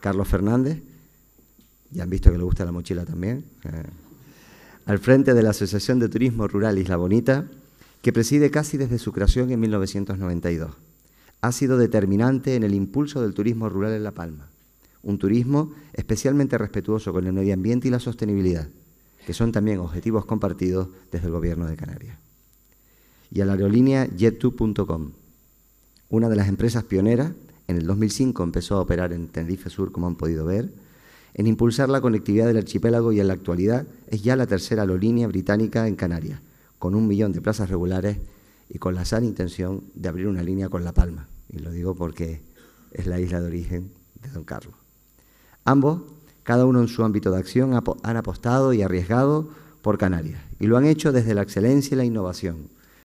Carlos Fernández, ya han visto que le gusta la mochila también, eh, al frente de la Asociación de Turismo Rural Isla Bonita, que preside casi desde su creación en 1992. Ha sido determinante en el impulso del turismo rural en La Palma, un turismo especialmente respetuoso con el medio ambiente y la sostenibilidad, que son también objetivos compartidos desde el Gobierno de Canarias. Y a la aerolínea Jet2.com, una de las empresas pioneras en el 2005 empezó a operar en Tenerife Sur, como han podido ver, en impulsar la conectividad del archipiélago y en la actualidad es ya la tercera aerolínea británica en Canarias, con un millón de plazas regulares y con la sana intención de abrir una línea con La Palma. Y lo digo porque es la isla de origen de Don Carlos. Ambos, cada uno en su ámbito de acción, han apostado y arriesgado por Canarias, y lo han hecho desde la excelencia y la innovación,